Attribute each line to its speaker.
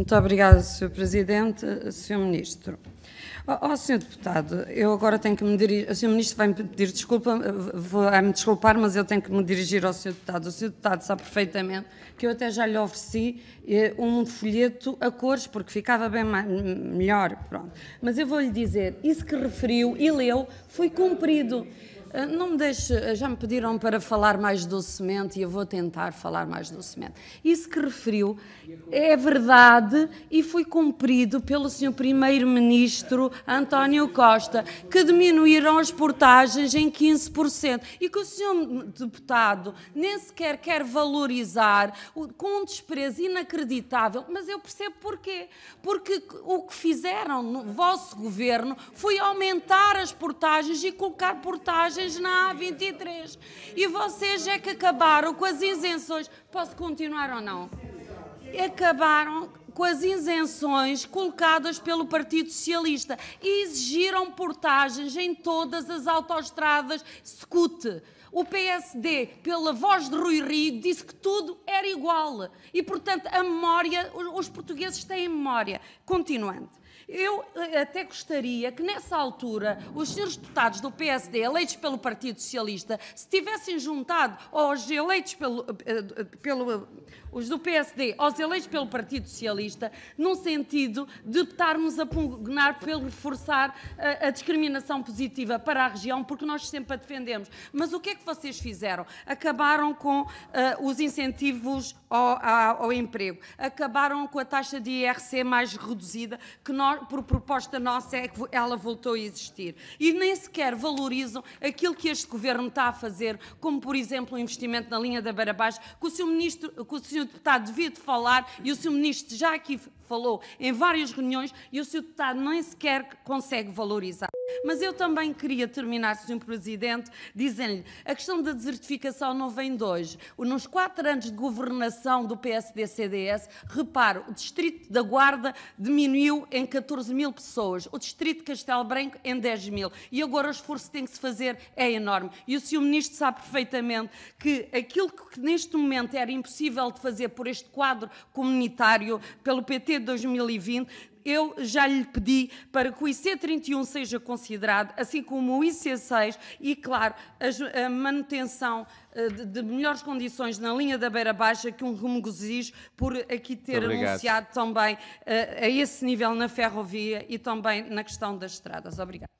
Speaker 1: Muito obrigada, Sr. Presidente. Sr. Ministro. Ó, oh, Sr. Deputado, eu agora tenho que me dirigir. O Sr. Ministro vai-me pedir desculpa, vai-me desculpar, mas eu tenho que me dirigir ao Sr. Deputado. O Sr. Deputado sabe perfeitamente que eu até já lhe ofereci eh, um folheto a cores, porque ficava bem mais, melhor. Pronto. Mas eu vou lhe dizer: isso que referiu e leu foi cumprido. Ah, não me deixe, ah, já me pediram para falar mais docemente e eu vou tentar falar mais docemente. Isso que referiu é verdade e foi cumprido pelo Sr. Primeiro-Ministro António Costa, que diminuíram as portagens em 15% e que o Sr. Deputado nem sequer quer valorizar com um desprezo inacreditável. Mas eu percebo porquê. Porque o que fizeram no vosso governo foi aumentar as portagens e colocar portagens na A23 e vocês é que acabaram com as isenções. Posso continuar ou não? Acabaram com as isenções colocadas pelo Partido Socialista e exigiram portagens em todas as autoestradas SCUT o PSD, pela voz de Rui Rio, disse que tudo era igual. E, portanto, a memória, os portugueses têm memória. Continuando. Eu eh, até gostaria que, nessa altura, os senhores deputados do PSD, eleitos pelo Partido Socialista, se tivessem juntado aos eleitos pelo, eh, eh, pelo os do PSD aos eleitos pelo Partido Socialista, num sentido de estarmos a pugnar pelo reforçar a, a discriminação positiva para a região, porque nós sempre a defendemos. Mas o que é que que vocês fizeram? Acabaram com uh, os incentivos ao, ao, emprego, acabaram com a taxa de IRC mais reduzida, que nós, por proposta nossa é que ela voltou a existir. E nem sequer valorizam aquilo que este governo está a fazer, como, por exemplo, o investimento na linha da Beira Baixa, que o Sr. Ministro, que o senhor Deputado devia de falar e o Sr. Ministro já aqui falou em várias reuniões e o Sr. Deputado nem sequer consegue valorizar. Mas eu também queria terminar, Sr. Presidente, dizendo-lhe a questão da desertificação não vem de hoje. Nos quatro anos de governação do PSD-CDS, reparo, o distrito da Guarda diminuiu em 14 mil pessoas, o distrito de Castelo Branco em 10 mil. E agora o esforço que tem que se fazer é enorme. E o Sr. Ministro sabe perfeitamente que aquilo que neste momento era impossível de fazer por este quadro comunitário, pelo PT de 2020, eu já lhe pedi para que o IC31 seja considerado, assim como o IC6 e, claro, a, manutenção eh, de, melhores condições na linha da Beira Baixa, que um remugozijo por aqui ter anunciado também eh, a esse nível na ferrovia e também na questão das estradas. Obrigada.